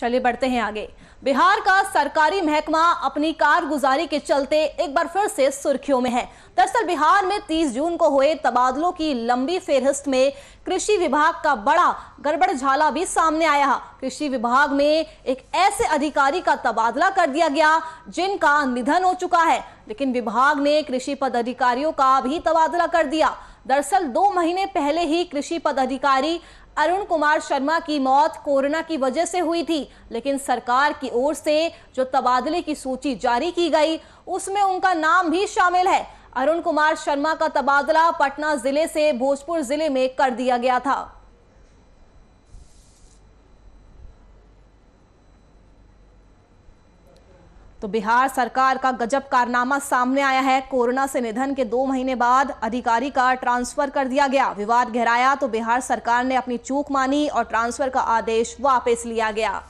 चलिए बढ़ते हैं आगे बिहार का सरकारी महकमा अपनी कारगुजारी के चलते एक बार फिर से सुर्खियों में है दरअसल बिहार में 30 जून को हुए तबादलों की लंबी फेहरिस्त में कृषि विभाग का बड़ा गड़बड़ झाला भी सामने आया कृषि विभाग में एक ऐसे अधिकारी का तबादला कर दिया गया जिनका निधन हो चुका है लेकिन विभाग ने कृषि पदाधिकारियों का भी तबादला कर दिया दरअसल दो महीने पहले ही कृषि पदाधिकारी अरुण कुमार शर्मा की मौत कोरोना की वजह से हुई थी लेकिन सरकार की ओर से जो तबादले की सूची जारी की गई उसमें उनका नाम भी शामिल है अरुण कुमार शर्मा का तबादला पटना जिले से भोजपुर जिले में कर दिया गया था तो बिहार सरकार का गजब कारनामा सामने आया है कोरोना से निधन के दो महीने बाद अधिकारी का ट्रांसफर कर दिया गया विवाद गहराया तो बिहार सरकार ने अपनी चूक मानी और ट्रांसफर का आदेश वापस लिया गया